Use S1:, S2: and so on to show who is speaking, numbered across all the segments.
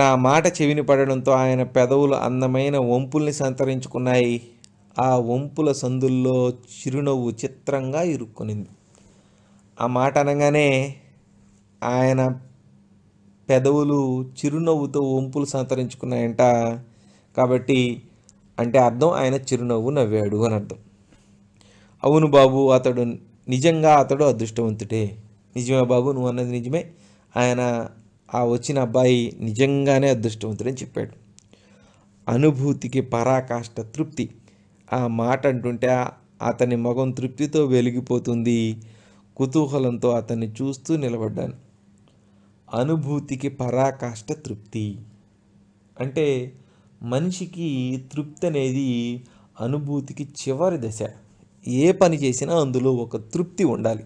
S1: నా మాట చెవిని పడడంతో ఆయన పెదవులు అందమైన వంపుల్ని సంతరించుకున్నాయి ఆ వంపుల సందుల్లో చిరునవ్వు చిత్రంగా ఇరుక్కునింది ఆ మాట అనగానే ఆయన పెదవులు చిరునవ్వుతో వంపులు సంతరించుకున్నాయంట కాబట్టి అంటే అర్థం ఆయన చిరునవ్వు నవ్వాడు అని అర్థం అవును బాబు అతడు నిజంగా అతడు అదృష్టవంతుడే నిజమే బాబు నువ్వు అన్నది నిజమే ఆయన ఆ వచ్చిన అబ్బాయి నిజంగానే అదృష్టవంతుడని చెప్పాడు అనుభూతికి పరాకాష్ట తృప్తి ఆ మాట అంటుంటే అతని మగం తృప్తితో వెలిగిపోతుంది కుతూహలంతో అతన్ని చూస్తూ నిలబడ్డాను అనుభూతికి పరాకాష్ట తృప్తి అంటే మనిషికి తృప్తి అనేది అనుభూతికి చివరి దశ ఏ పని చేసినా అందులో ఒక తృప్తి ఉండాలి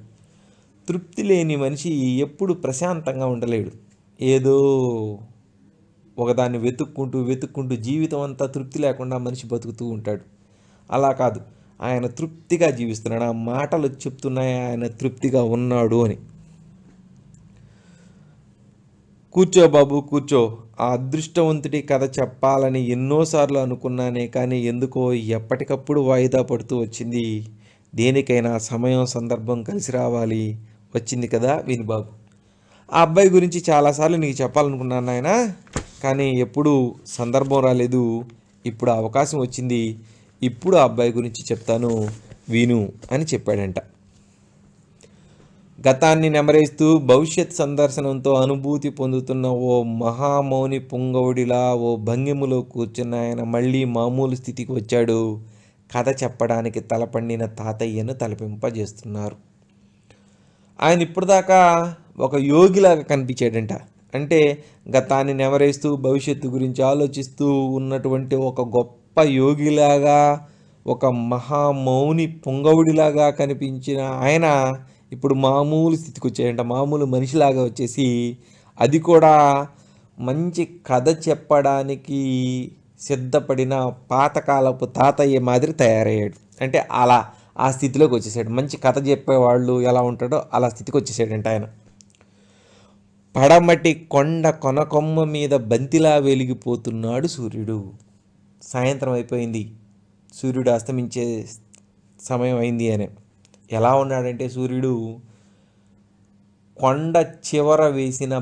S1: తృప్తి లేని మనిషి ఎప్పుడు ప్రశాంతంగా ఉండలేడు ఏదో ఒకదాన్ని వెతుక్కుంటూ వెతుక్కుంటూ జీవితం అంతా తృప్తి లేకుండా మనిషి బతుకుతూ ఉంటాడు అలా కాదు ఆయన తృప్తిగా జీవిస్తున్నాడు ఆ మాటలు చెప్తున్నాయి ఆయన తృప్తిగా ఉన్నాడు అని కూర్చో బాబు కూర్చో ఆ అదృష్టవంతుడి కథ చెప్పాలని ఎన్నోసార్లు అనుకున్నానే కానీ ఎందుకో ఎప్పటికప్పుడు వాయిదా పడుతూ వచ్చింది దేనికైనా సమయం సందర్భం కలిసి రావాలి వచ్చింది కదా వినిబాబు ఆ అబ్బాయి గురించి చాలాసార్లు నీకు చెప్పాలనుకున్నాను ఆయన కానీ ఎప్పుడూ సందర్భం రాలేదు ఇప్పుడు అవకాశం వచ్చింది ఇప్పుడు ఆ అబ్బాయి గురించి చెప్తాను విను అని చెప్పాడంట గతాన్ని నెమరేస్తూ భవిష్యత్ సందర్శనంతో అనుభూతి పొందుతున్న ఓ మహామౌని పుంగవుడిలా ఓ భంగిములో కూర్చున్న ఆయన మళ్ళీ మామూలు స్థితికి వచ్చాడు కథ చెప్పడానికి తలపండిన తాతయ్యను తలపింపజేస్తున్నారు ఆయన ఇప్పటిదాకా ఒక యోగిలాగా కనిపించాడంట అంటే గతాన్ని నెవరేస్తూ భవిష్యత్తు గురించి ఆలోచిస్తూ ఉన్నటువంటి ఒక గొప్ప యోగిలాగా ఒక మహామౌని పొంగవుడిలాగా కనిపించిన ఆయన ఇప్పుడు మామూలు స్థితికి వచ్చాయంట మామూలు మనిషిలాగా వచ్చేసి అది కూడా మంచి కథ చెప్పడానికి సిద్ధపడిన పాతకాలపు తాతయ్య మాదిరి తయారయ్యాడు అంటే అలా ఆ స్థితిలోకి వచ్చేసాడు మంచి కథ చెప్పేవాళ్ళు ఎలా ఉంటాడో అలా స్థితికి వచ్చేసాడంట ఆయన పడమటి కొండ కొనకొమ్మ మీద బంతిలా వెలిగిపోతున్నాడు సూర్యుడు సాయంత్రం అయిపోయింది సూర్యుడు అస్తమించే సమయం అయింది అని ఎలా ఉన్నాడంటే సూర్యుడు కొండ చివర వేసిన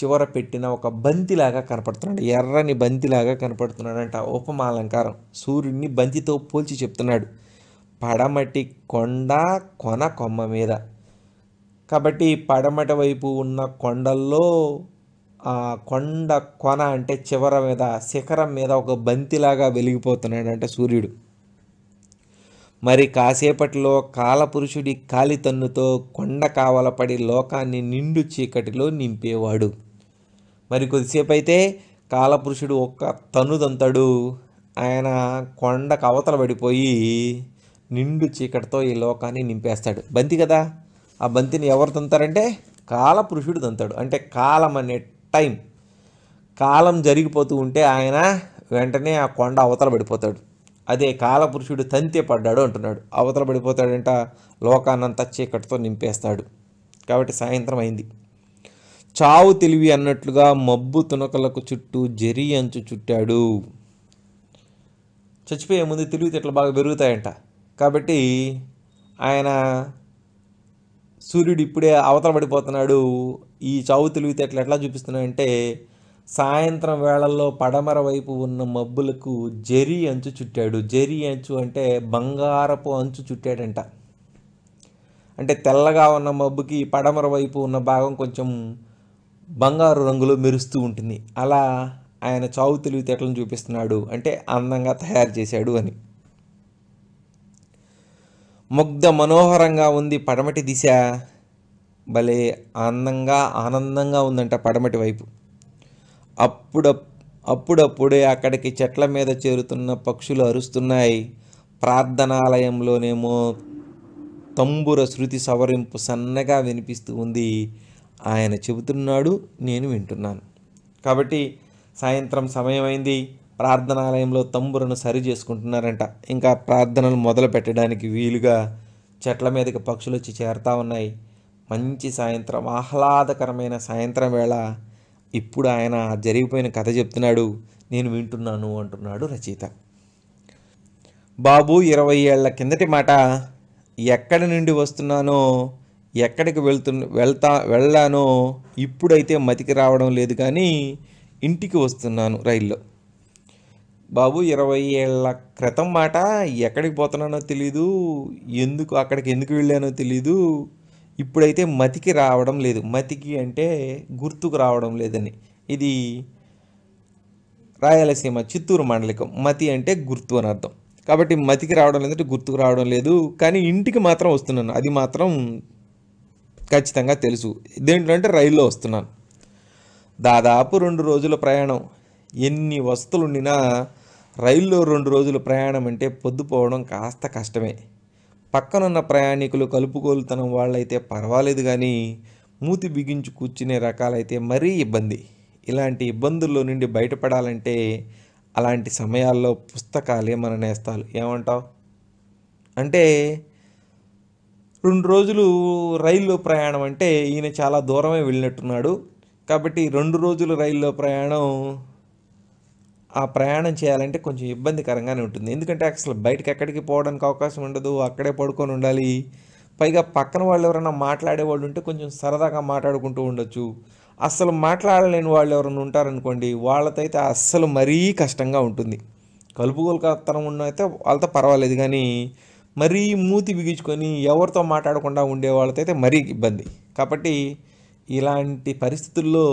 S1: చివర పెట్టిన ఒక బంతిలాగా కనపడుతున్నాడు ఎర్రని బంతిలాగా కనపడుతున్నాడంట ఉపమాలంకారం సూర్యుడిని బంతితో పోల్చి చెప్తున్నాడు పడమటి కొండ కొన కొమ్మ మీద కాబట్టి పడమట వైపు ఉన్న కొండల్లో ఆ కొండ కొన అంటే చివర మీద శిఖరం మీద ఒక బంతిలాగా వెలిగిపోతున్నాడంటే సూర్యుడు మరి కాసేపట్లో కాలపురుషుడి కాలితన్నుతో కొండ కావలపడి లోకాన్ని నిండు చీకటిలో నింపేవాడు మరి కొద్దిసేపు అయితే కాలపురుషుడు ఒక్క తనుదంతడు ఆయన కొండకు అవతల పడిపోయి నిండు చీకటితో ఈ లోకాన్ని నింపేస్తాడు బంతి కదా ఆ బంతిని ఎవరు తంతారంటే కాలపురుషుడు తంతాడు అంటే కాలం అనే టైం కాలం జరిగిపోతూ ఉంటే ఆయన వెంటనే ఆ కొండ అవతల పడిపోతాడు అదే కాలపురుషుడు తంతే పడ్డాడు అంటున్నాడు అవతల పడిపోతాడంట లోకాన్నంతా చీకటితో నింపేస్తాడు కాబట్టి సాయంత్రం అయింది చావు తెలివి అన్నట్లుగా మబ్బు తునకలకు చుట్టూ జరి అంచు చుట్టాడు చచ్చిపోయే ముందు తెలివితేటలు బాగా పెరుగుతాయంట కాబట్టి ఆయన సూర్యుడు ఇప్పుడే అవతల పడిపోతున్నాడు ఈ చావు తెలివితే ఎట్లా ఎట్లా చూపిస్తున్నాయంటే సాయంత్రం వేళల్లో పడమర వైపు ఉన్న మబ్బులకు జరి అంచు చుట్టాడు జరి అంచు అంటే బంగారపు అంచు చుట్టాడంట అంటే తెల్లగా ఉన్న మబ్బుకి పడమర వైపు ఉన్న భాగం కొంచెం బంగారు రంగులో మెరుస్తూ ఉంటుంది అలా ఆయన చావు తెలివితేటలను చూపిస్తున్నాడు అంటే అందంగా తయారు చేశాడు అని ముగ్ధ మనోహరంగా ఉంది పడమటి దిశ భలే ఆనందంగా ఆనందంగా ఉందంట పడమటి వైపు అప్పుడ అప్పుడప్పుడే అక్కడికి చెట్ల మీద చేరుతున్న పక్షులు అరుస్తున్నాయి ప్రార్థనాలయంలోనేమో తంబుర శృతి సవరింపు సన్నగా వినిపిస్తూ ఉంది ఆయన చెబుతున్నాడు నేను వింటున్నాను కాబట్టి సాయంత్రం సమయమైంది ప్రార్థనాలయంలో తంబురను సరి చేసుకుంటున్నారంట ఇంకా ప్రార్థనలు మొదలు పెట్టడానికి వీలుగా చెట్ల మీదకి పక్షులు వచ్చి చేరుతూ ఉన్నాయి మంచి సాయంత్రం ఆహ్లాదకరమైన సాయంత్రం వేళ ఇప్పుడు ఆయన జరిగిపోయిన కథ చెప్తున్నాడు నేను వింటున్నాను అంటున్నాడు రచయిత బాబు ఇరవై ఏళ్ల కిందటి మాట ఎక్కడి నుండి వస్తున్నానో ఎక్కడికి వెళ్తు వెళ్తా వెళ్ళానో ఇప్పుడైతే మతికి రావడం లేదు కానీ ఇంటికి వస్తున్నాను రైల్లో బాబు ఇరవై ఏళ్ళ క్రితం మాట ఎక్కడికి పోతున్నానో తెలీదు ఎందుకు అక్కడికి ఎందుకు వెళ్ళానో తెలీదు ఇప్పుడైతే మతికి రావడం లేదు మతికి అంటే గుర్తుకు రావడం లేదని ఇది రాయలసీమ చిత్తూరు మండలికం మతి అంటే గుర్తు అని అర్థం కాబట్టి మతికి రావడం లేదంటే గుర్తుకు రావడం లేదు కానీ ఇంటికి మాత్రం వస్తున్నాను అది మాత్రం ఖచ్చితంగా తెలుసు దేంట్లో అంటే రైల్లో వస్తున్నాను దాదాపు రెండు రోజుల ప్రయాణం ఎన్ని వస్తువులు ఉండినా రైల్లో రెండు రోజులు ప్రయాణం అంటే పొద్దుపోవడం కాస్త కష్టమే పక్కనున్న ప్రయాణికులు కలుపుకోలుతనం వాళ్ళైతే పర్వాలేదు కానీ మూతి బిగించి కూర్చునే రకాలైతే మరీ ఇబ్బంది ఇలాంటి ఇబ్బందుల్లో నుండి బయటపడాలంటే అలాంటి సమయాల్లో పుస్తకాలే మన నేస్తాలు ఏమంటావు అంటే రెండు రోజులు రైల్లో ప్రయాణం అంటే ఈయన చాలా దూరమే వెళ్ళినట్టున్నాడు కాబట్టి రెండు రోజులు రైల్లో ప్రయాణం ఆ ప్రయాణం చేయాలంటే కొంచెం ఇబ్బందికరంగానే ఉంటుంది ఎందుకంటే అసలు బయటకు ఎక్కడికి పోవడానికి అవకాశం ఉండదు అక్కడే పడుకొని ఉండాలి పైగా పక్కన వాళ్ళు ఎవరైనా మాట్లాడేవాళ్ళు ఉంటే కొంచెం సరదాగా మాట్లాడుకుంటూ ఉండొచ్చు అస్సలు మాట్లాడలేని వాళ్ళు ఎవరైనా ఉంటారనుకోండి వాళ్ళతో అయితే అస్సలు మరీ కష్టంగా ఉంటుంది కొలకత్తనం ఉన్న అయితే వాళ్ళతో పర్వాలేదు కానీ మరీ మూతి బిగించుకొని ఎవరితో మాట్లాడకుండా ఉండే వాళ్ళతో అయితే మరీ ఇబ్బంది కాబట్టి ఇలాంటి పరిస్థితుల్లో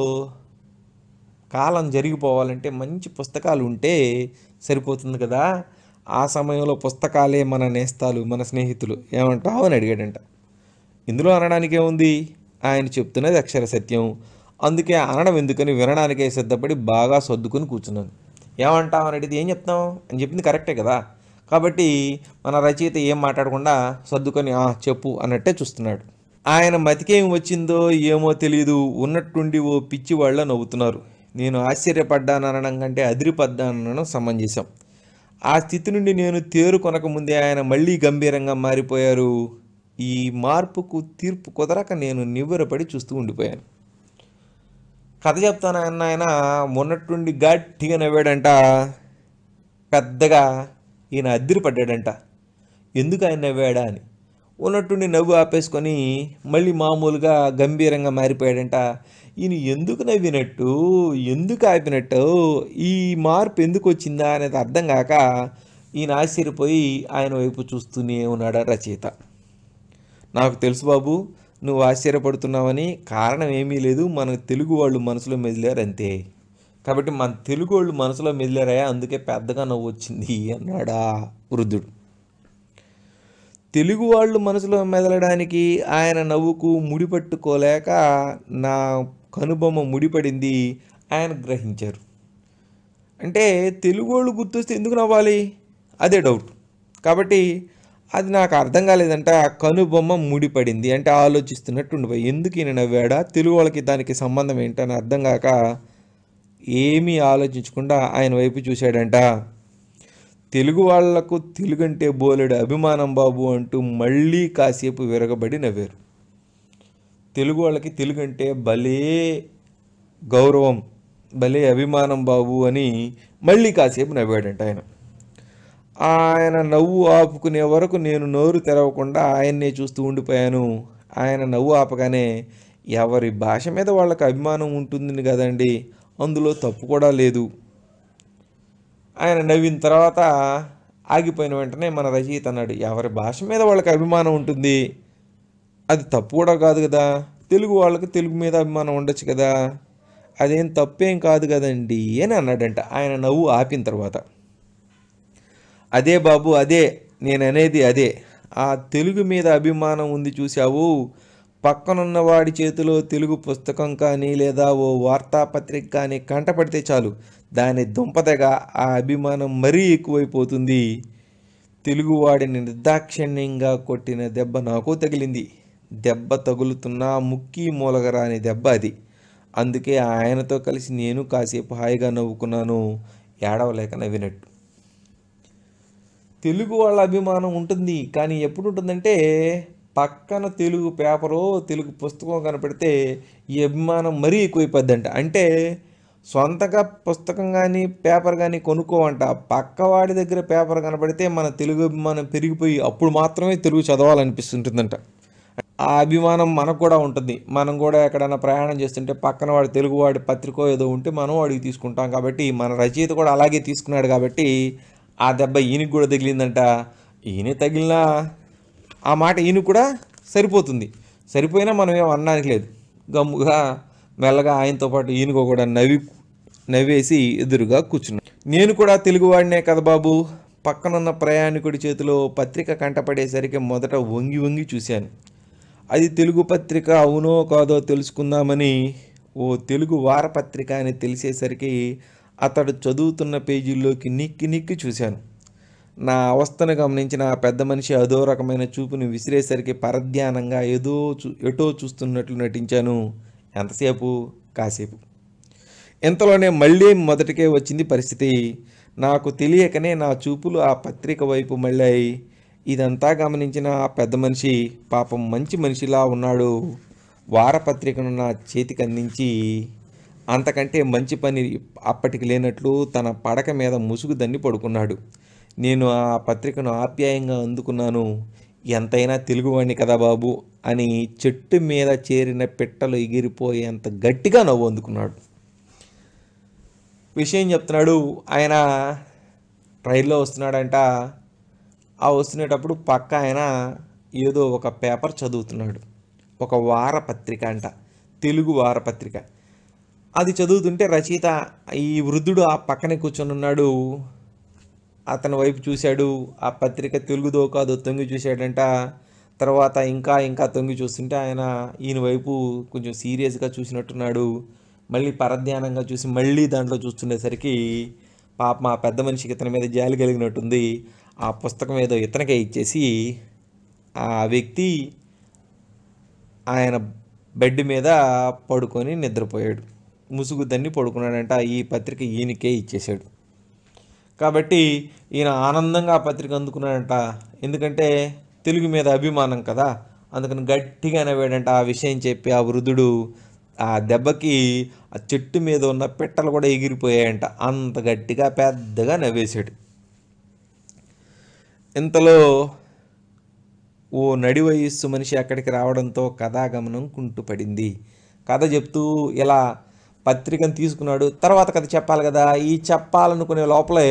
S1: కాలం జరిగిపోవాలంటే మంచి పుస్తకాలు ఉంటే సరిపోతుంది కదా ఆ సమయంలో పుస్తకాలే మన నేస్తాలు మన స్నేహితులు ఏమంటావు అని అడిగాడంట ఇందులో అనడానికి ఏముంది ఆయన చెప్తున్నది అక్షర సత్యం అందుకే అనడం ఎందుకని వినడానికే సిద్ధపడి బాగా సర్దుకుని కూర్చున్నాను ఏమంటావు అని అడిగితే ఏం చెప్తాం అని చెప్పింది కరెక్టే కదా కాబట్టి మన రచయిత ఏం మాట్లాడకుండా సర్దుకొని చెప్పు అన్నట్టే చూస్తున్నాడు ఆయన మతికేం వచ్చిందో ఏమో తెలియదు ఉన్నట్టుండి ఓ పిచ్చి వాళ్ళ నవ్వుతున్నారు నేను అనడం కంటే అదిరిపడ్డాననడం సమంజసం ఆ స్థితి నుండి నేను తేరుకొనక ముందే ఆయన మళ్ళీ గంభీరంగా మారిపోయారు ఈ మార్పుకు తీర్పు కుదరక నేను నివ్వెరపడి చూస్తూ ఉండిపోయాను కథ చెప్తాను అన్న ఆయన మొన్నట్టుండి గట్టిగా నవ్వాడంట పెద్దగా ఈయన అద్దరిపడ్డాడంట ఎందుకు ఆయన నవ్వాడా అని ఉన్నట్టుండి నవ్వు ఆపేసుకొని మళ్ళీ మామూలుగా గంభీరంగా మారిపోయాడంట ఈయన ఎందుకు నవ్వినట్టు ఎందుకు ఆపినట్టు ఈ మార్పు ఎందుకు వచ్చిందా అనేది అర్థం కాక ఈయన ఆశ్చర్యపోయి ఆయన వైపు చూస్తూనే ఉన్నాడు రచయిత నాకు తెలుసు బాబు నువ్వు ఆశ్చర్యపడుతున్నావని కారణం ఏమీ లేదు మన తెలుగు వాళ్ళు మనసులో మెదిలారు అంతే కాబట్టి మన తెలుగు వాళ్ళు మనసులో మెదిలారా అందుకే పెద్దగా నవ్వు వచ్చింది అన్నాడా వృద్ధుడు తెలుగు వాళ్ళు మనసులో మెదలడానికి ఆయన నవ్వుకు ముడిపట్టుకోలేక నా కనుబొమ్మ ముడిపడింది ఆయన గ్రహించారు అంటే తెలుగు వాళ్ళు గుర్తొస్తే ఎందుకు నవ్వాలి అదే డౌట్ కాబట్టి అది నాకు అర్థం కాలేదంట కనుబొమ్మ ముడిపడింది అంటే ఆలోచిస్తున్నట్టు ఉండిపోయి ఎందుకు ఈయన నవ్వాడా తెలుగు వాళ్ళకి దానికి సంబంధం ఏంటని అర్థం కాక ఏమీ ఆలోచించకుండా ఆయన వైపు చూశాడంట తెలుగు వాళ్లకు తెలుగంటే బోలెడు అభిమానం బాబు అంటూ మళ్ళీ కాసేపు విరగబడి నవ్వారు తెలుగు వాళ్ళకి తెలుగంటే భలే గౌరవం భలే అభిమానం బాబు అని మళ్ళీ కాసేపు నవ్వాడంట ఆయన ఆయన నవ్వు ఆపుకునే వరకు నేను నోరు తెరవకుండా ఆయన్నే చూస్తూ ఉండిపోయాను ఆయన నవ్వు ఆపగానే ఎవరి భాష మీద వాళ్ళకి అభిమానం ఉంటుంది కదండి అందులో తప్పు కూడా లేదు ఆయన నవ్విన తర్వాత ఆగిపోయిన వెంటనే మన రచయిత అన్నాడు ఎవరి భాష మీద వాళ్ళకి అభిమానం ఉంటుంది అది తప్పు కూడా కాదు కదా తెలుగు వాళ్ళకి తెలుగు మీద అభిమానం ఉండొచ్చు కదా అదేం తప్పేం కాదు కదండి అని అన్నాడంట ఆయన నవ్వు ఆపిన తర్వాత అదే బాబు అదే నేను అనేది అదే ఆ తెలుగు మీద అభిమానం ఉంది చూసావు పక్కనున్న వాడి చేతిలో తెలుగు పుస్తకం కానీ లేదా ఓ వార్తాపత్రిక కానీ కంటపడితే చాలు దాని దుంపదగా ఆ అభిమానం మరీ ఎక్కువైపోతుంది తెలుగువాడిని నిర్దాక్షిణ్యంగా కొట్టిన దెబ్బ నాకు తగిలింది దెబ్బ తగులుతున్న ముక్కి మూలగరాని దెబ్బ అది అందుకే ఆయనతో కలిసి నేను కాసేపు హాయిగా నవ్వుకున్నాను ఏడవలేక నవ్వినట్టు తెలుగు వాళ్ళ అభిమానం ఉంటుంది కానీ ఎప్పుడు ఉంటుందంటే పక్కన తెలుగు పేపరో తెలుగు పుస్తకం కనపడితే ఈ అభిమానం మరీ అంట అంటే సొంతగా పుస్తకం కానీ పేపర్ కానీ కొనుక్కోవంట పక్కవాడి దగ్గర పేపర్ కనపడితే మన తెలుగు అభిమానం పెరిగిపోయి అప్పుడు మాత్రమే తెలుగు చదవాలనిపిస్తుంటుందంట ఆ అభిమానం మనకు కూడా ఉంటుంది మనం కూడా ఎక్కడైనా ప్రయాణం చేస్తుంటే పక్కన వాడు తెలుగువాడి పత్రికో ఏదో ఉంటే మనం వాడికి తీసుకుంటాం కాబట్టి మన రచయిత కూడా అలాగే తీసుకున్నాడు కాబట్టి ఆ దెబ్బ ఈయనకి కూడా తగిలిందంట ఈయనే తగిలినా ఆ మాట ఈయన కూడా సరిపోతుంది సరిపోయినా మనం ఏం అనడానికి లేదు గమ్ముగా మెల్లగా ఆయనతో పాటు ఈయనకు కూడా నవ్వి నవ్వేసి ఎదురుగా కూర్చున్నాడు నేను కూడా తెలుగువాడినే కదా బాబు పక్కనున్న ప్రయాణికుడి చేతిలో పత్రిక కంటపడేసరికి మొదట వంగి వంగి చూశాను అది తెలుగు పత్రిక అవునో కాదో తెలుసుకుందామని ఓ తెలుగు వారపత్రిక అని తెలిసేసరికి అతడు చదువుతున్న పేజీల్లోకి నిక్కి నిక్కి చూశాను నా అవస్థను గమనించిన ఆ పెద్ద మనిషి అదో రకమైన చూపుని విసిరేసరికి పరధ్యానంగా ఏదో చూ ఎటో చూస్తున్నట్లు నటించాను ఎంతసేపు కాసేపు ఇంతలోనే మళ్ళీ మొదటికే వచ్చింది పరిస్థితి నాకు తెలియకనే నా చూపులు ఆ పత్రిక వైపు మళ్ళాయి ఇదంతా గమనించిన ఆ పెద్ద మనిషి పాపం మంచి మనిషిలా ఉన్నాడు వారపత్రికను నా చేతికి అందించి అంతకంటే మంచి పని అప్పటికి లేనట్లు తన పడక మీద ముసుగు దన్ని పడుకున్నాడు నేను ఆ పత్రికను ఆప్యాయంగా అందుకున్నాను ఎంతైనా తెలుగువాణ్ణి కదా బాబు అని చెట్టు మీద చేరిన పిట్టలు ఎగిరిపోయేంత గట్టిగా నవ్వు అందుకున్నాడు విషయం చెప్తున్నాడు ఆయన రైల్లో వస్తున్నాడంట ఆ వస్తునేటప్పుడు పక్క ఆయన ఏదో ఒక పేపర్ చదువుతున్నాడు ఒక వారపత్రిక అంట తెలుగు వారపత్రిక అది చదువుతుంటే రచయిత ఈ వృద్ధుడు ఆ పక్కనే కూర్చొని ఉన్నాడు అతని వైపు చూశాడు ఆ పత్రిక తెలుగుదో కాదో తొంగి చూశాడంట తర్వాత ఇంకా ఇంకా తొంగి చూస్తుంటే ఆయన ఈయన వైపు కొంచెం సీరియస్గా చూసినట్టున్నాడు మళ్ళీ పరధ్యానంగా చూసి మళ్ళీ దాంట్లో చూస్తుండేసరికి పాప మా పెద్ద మనిషికి ఇతని మీద జాలి కలిగినట్టుంది ఆ పుస్తకం ఏదో ఇతనికే ఇచ్చేసి ఆ వ్యక్తి ఆయన బెడ్ మీద పడుకొని నిద్రపోయాడు ముసుగు పడుకున్నాడంట ఈ పత్రిక ఈయనకే ఇచ్చేశాడు కాబట్టి ఈయన ఆనందంగా పత్రిక అందుకున్నాడంట ఎందుకంటే తెలుగు మీద అభిమానం కదా అందుకని గట్టిగా అనేవాడంట ఆ విషయం చెప్పి ఆ వృద్ధుడు ఆ దెబ్బకి ఆ చెట్టు మీద ఉన్న పిట్టలు కూడా ఎగిరిపోయాయంట అంత గట్టిగా పెద్దగా నవ్వేశాడు ఇంతలో ఓ నడి వయస్సు మనిషి అక్కడికి రావడంతో కథాగమనం కుంటుపడింది కథ చెప్తూ ఇలా పత్రికను తీసుకున్నాడు తర్వాత కథ చెప్పాలి కదా ఈ చెప్పాలనుకునే లోపలే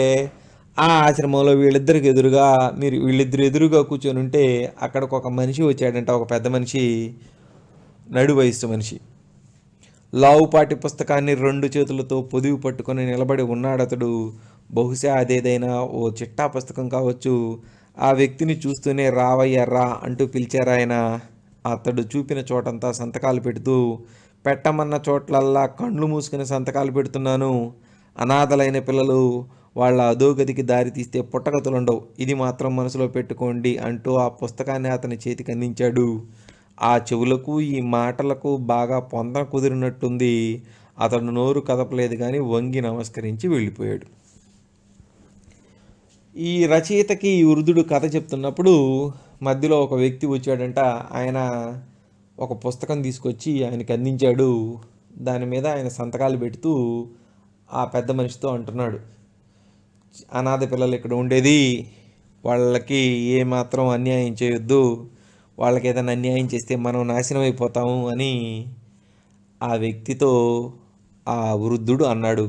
S1: ఆ ఆశ్రమంలో వీళ్ళిద్దరికి ఎదురుగా మీరు వీళ్ళిద్దరు ఎదురుగా కూర్చొని ఉంటే అక్కడికి ఒక మనిషి వచ్చాడంట ఒక పెద్ద మనిషి నడు వయస్సు మనిషి లావుపాటి పుస్తకాన్ని రెండు చేతులతో పొదివి పట్టుకొని నిలబడి ఉన్నాడు అతడు బహుశా అదేదైనా ఓ చిట్టా పుస్తకం కావచ్చు ఆ వ్యక్తిని చూస్తూనే రావయ్యారా అంటూ పిలిచారాయన అతడు చూపిన చోటంతా సంతకాలు పెడుతూ పెట్టమన్న చోట్లల్లా కండ్లు మూసుకుని సంతకాలు పెడుతున్నాను అనాథలైన పిల్లలు వాళ్ళ అధోగతికి దారి తీస్తే పుట్టగతులు ఉండవు ఇది మాత్రం మనసులో పెట్టుకోండి అంటూ ఆ పుస్తకాన్ని అతని చేతికి అందించాడు ఆ చెవులకు ఈ మాటలకు బాగా పొంద కుదిరినట్టుంది అతను నోరు కదపలేదు కానీ వంగి నమస్కరించి వెళ్ళిపోయాడు ఈ రచయితకి వృద్ధుడు కథ చెప్తున్నప్పుడు మధ్యలో ఒక వ్యక్తి వచ్చాడంట ఆయన ఒక పుస్తకం తీసుకొచ్చి ఆయనకి అందించాడు దాని మీద ఆయన సంతకాలు పెడుతూ ఆ పెద్ద మనిషితో అంటున్నాడు అనాథ పిల్లలు ఇక్కడ ఉండేది వాళ్ళకి ఏమాత్రం అన్యాయం చేయొద్దు వాళ్ళకి ఏదైనా అన్యాయం చేస్తే మనం నాశనం అయిపోతాము అని ఆ వ్యక్తితో ఆ వృద్ధుడు అన్నాడు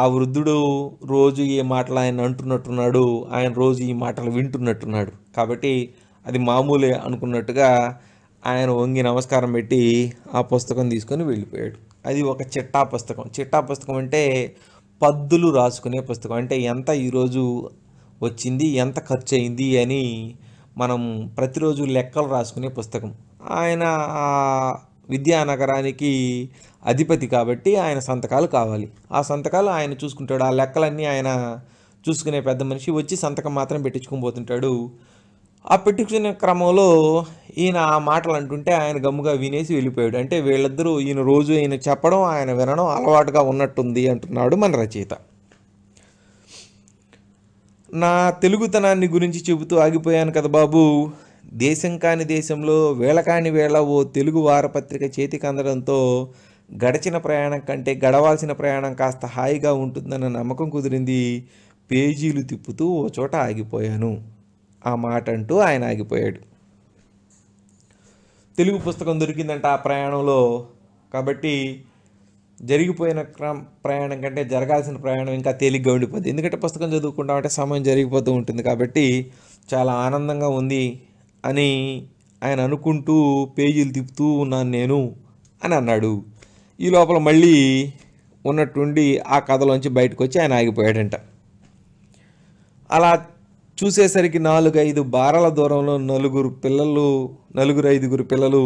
S1: ఆ వృద్ధుడు రోజు ఏ మాటలు ఆయన అంటున్నట్టున్నాడు ఆయన రోజు ఈ మాటలు వింటున్నట్టున్నాడు కాబట్టి అది మామూలే అనుకున్నట్టుగా ఆయన వంగి నమస్కారం పెట్టి ఆ పుస్తకం తీసుకొని వెళ్ళిపోయాడు అది ఒక చిట్టా పుస్తకం చిట్టా పుస్తకం అంటే పద్దులు రాసుకునే పుస్తకం అంటే ఎంత ఈరోజు వచ్చింది ఎంత ఖర్చు అయింది అని మనం ప్రతిరోజు లెక్కలు రాసుకునే పుస్తకం ఆయన ఆ విద్యానగరానికి అధిపతి కాబట్టి ఆయన సంతకాలు కావాలి ఆ సంతకాలు ఆయన చూసుకుంటాడు ఆ లెక్కలన్నీ ఆయన చూసుకునే పెద్ద మనిషి వచ్చి సంతకం మాత్రం పెట్టించుకుని పోతుంటాడు ఆ పెట్టుకునే క్రమంలో ఈయన ఆ మాటలు అంటుంటే ఆయన గమ్ముగా వినేసి వెళ్ళిపోయాడు అంటే వీళ్ళిద్దరూ ఈయన రోజు ఈయన చెప్పడం ఆయన వినడం అలవాటుగా ఉన్నట్టుంది అంటున్నాడు మన రచయిత నా తెలుగుతనాన్ని గురించి చెబుతూ ఆగిపోయాను కదా బాబు దేశం కాని దేశంలో వేళ కాని వేళ ఓ తెలుగు వారపత్రిక చేతికందడంతో అందడంతో గడచిన ప్రయాణం కంటే గడవాల్సిన ప్రయాణం కాస్త హాయిగా ఉంటుందన్న నమ్మకం కుదిరింది పేజీలు తిప్పుతూ ఓ చోట ఆగిపోయాను ఆ మాట అంటూ ఆయన ఆగిపోయాడు తెలుగు పుస్తకం దొరికిందంట ఆ ప్రయాణంలో కాబట్టి జరిగిపోయిన క్రమ ప్రయాణం కంటే జరగాల్సిన ప్రయాణం ఇంకా తేలిగ్గా ఉండిపోద్ది ఎందుకంటే పుస్తకం చదువుకుంటామంటే సమయం జరిగిపోతూ ఉంటుంది కాబట్టి చాలా ఆనందంగా ఉంది అని ఆయన అనుకుంటూ పేజీలు తిప్పుతూ ఉన్నాను నేను అని అన్నాడు ఈ లోపల మళ్ళీ ఉన్నట్టుండి ఆ కథలోంచి బయటకు వచ్చి ఆయన ఆగిపోయాడంట అలా చూసేసరికి నాలుగైదు బారల దూరంలో నలుగురు పిల్లలు నలుగురు ఐదుగురు పిల్లలు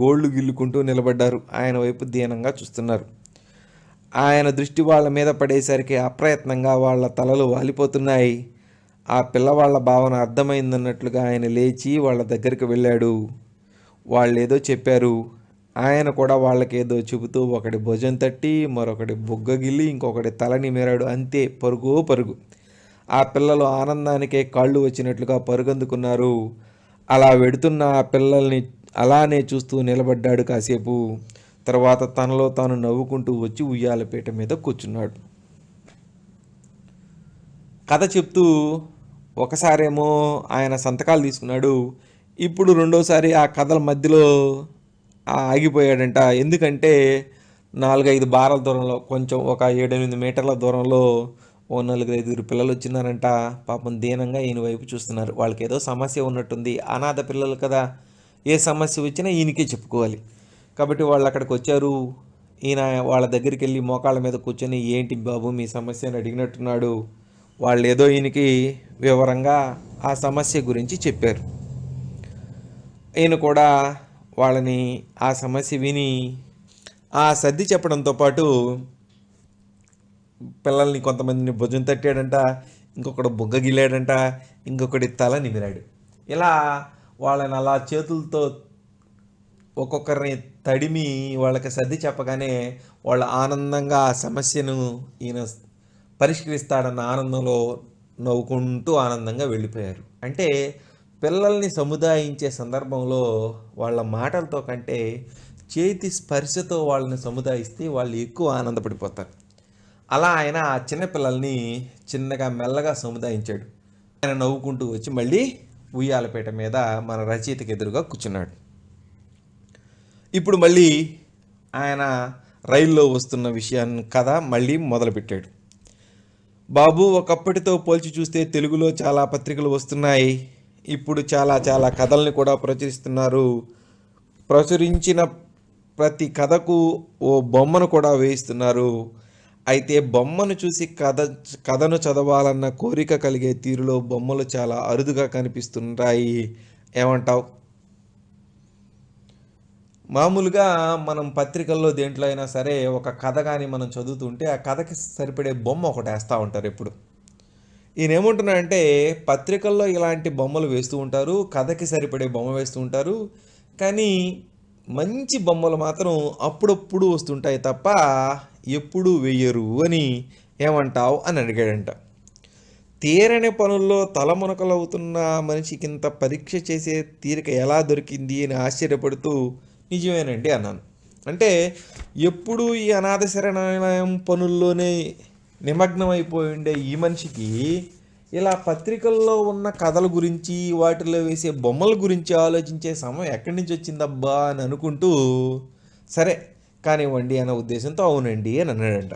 S1: గోళ్ళు గిల్లుకుంటూ నిలబడ్డారు ఆయన వైపు దీనంగా చూస్తున్నారు ఆయన దృష్టి వాళ్ళ మీద పడేసరికి అప్రయత్నంగా వాళ్ళ తలలు వాలిపోతున్నాయి ఆ పిల్లవాళ్ళ భావన అర్థమైందన్నట్లుగా ఆయన లేచి వాళ్ళ దగ్గరికి వెళ్ళాడు వాళ్ళు ఏదో చెప్పారు ఆయన కూడా వాళ్ళకేదో చెబుతూ ఒకటి భుజం తట్టి మరొకటి బుగ్గగిల్లి ఇంకొకటి తల మేరాడు అంతే పరుగు పరుగు ఆ పిల్లలు ఆనందానికే కాళ్ళు వచ్చినట్లుగా పరుగందుకున్నారు అలా వెడుతున్న ఆ పిల్లల్ని అలానే చూస్తూ నిలబడ్డాడు కాసేపు తర్వాత తనలో తాను నవ్వుకుంటూ వచ్చి ఉయ్యాలపేట మీద కూర్చున్నాడు కథ చెప్తూ ఒకసారేమో ఆయన సంతకాలు తీసుకున్నాడు ఇప్పుడు రెండోసారి ఆ కథల మధ్యలో ఆగిపోయాడంట ఎందుకంటే నాలుగైదు బారల దూరంలో కొంచెం ఒక ఏడెనిమిది మీటర్ల దూరంలో ఓ నలుగురు ఐదుగురు పిల్లలు వచ్చినారంట పాపం దీనంగా ఈయన వైపు చూస్తున్నారు వాళ్ళకి ఏదో సమస్య ఉన్నట్టుంది అనాథ పిల్లలు కదా ఏ సమస్య వచ్చినా ఈయనకే చెప్పుకోవాలి కాబట్టి వాళ్ళు అక్కడికి వచ్చారు ఈయన వాళ్ళ దగ్గరికి వెళ్ళి మోకాళ్ళ మీద కూర్చొని ఏంటి బాబు మీ సమస్య అని అడిగినట్టున్నాడు వాళ్ళు ఏదో ఈయనకి వివరంగా ఆ సమస్య గురించి చెప్పారు ఈయన కూడా వాళ్ళని ఆ సమస్య విని ఆ సర్ది చెప్పడంతో పాటు పిల్లల్ని కొంతమందిని భుజం తట్టాడంట ఇంకొకడు బుగ్గ గిల్లాడంట ఇంకొకటి తల నిమిరాడు ఇలా వాళ్ళని అలా చేతులతో ఒక్కొక్కరిని తడిమి వాళ్ళకి సర్ది చెప్పగానే వాళ్ళు ఆనందంగా ఆ సమస్యను ఈయన పరిష్కరిస్తాడన్న ఆనందంలో నవ్వుకుంటూ ఆనందంగా వెళ్ళిపోయారు అంటే పిల్లల్ని సముదాయించే సందర్భంలో వాళ్ళ మాటలతో కంటే చేతి స్పర్శతో వాళ్ళని సముదాయిస్తే వాళ్ళు ఎక్కువ ఆనందపడిపోతారు అలా ఆయన ఆ చిన్నపిల్లల్ని చిన్నగా మెల్లగా సముదాయించాడు ఆయన నవ్వుకుంటూ వచ్చి మళ్ళీ ఉయ్యాలపేట మీద మన రచయితకి ఎదురుగా కూర్చున్నాడు ఇప్పుడు మళ్ళీ ఆయన రైల్లో వస్తున్న విషయాన్ని కథ మళ్ళీ మొదలుపెట్టాడు బాబు ఒకప్పటితో పోల్చి చూస్తే తెలుగులో చాలా పత్రికలు వస్తున్నాయి ఇప్పుడు చాలా చాలా కథల్ని కూడా ప్రచురిస్తున్నారు ప్రచురించిన ప్రతి కథకు ఓ బొమ్మను కూడా వేయిస్తున్నారు అయితే బొమ్మను చూసి కథ కథను చదవాలన్న కోరిక కలిగే తీరులో బొమ్మలు చాలా అరుదుగా కనిపిస్తుంటాయి ఏమంటావు మామూలుగా మనం పత్రికల్లో దేంట్లో అయినా సరే ఒక కథ కానీ మనం చదువుతుంటే ఆ కథకి సరిపడే బొమ్మ ఒకటి వేస్తూ ఉంటారు ఎప్పుడు ఈయన అంటే పత్రికల్లో ఇలాంటి బొమ్మలు వేస్తూ ఉంటారు కథకి సరిపడే బొమ్మ వేస్తూ ఉంటారు కానీ మంచి బొమ్మలు మాత్రం అప్పుడప్పుడు వస్తుంటాయి తప్ప ఎప్పుడు వెయ్యరు అని ఏమంటావు అని అడిగాడంట తీరని పనుల్లో తలమునకలవుతున్న ఇంత పరీక్ష చేసే తీరిక ఎలా దొరికింది అని ఆశ్చర్యపడుతూ నిజమేనండి అన్నాను అంటే ఎప్పుడు ఈ అనాథ శరణాలయం పనుల్లోనే నిమగ్నమైపోయి ఉండే ఈ మనిషికి ఇలా పత్రికల్లో ఉన్న కథల గురించి వాటిలో వేసే బొమ్మల గురించి ఆలోచించే సమయం ఎక్కడి నుంచి వచ్చిందబ్బా అని అనుకుంటూ సరే కానివ్వండి అన్న ఉద్దేశంతో అవునండి అని అన్నాడంట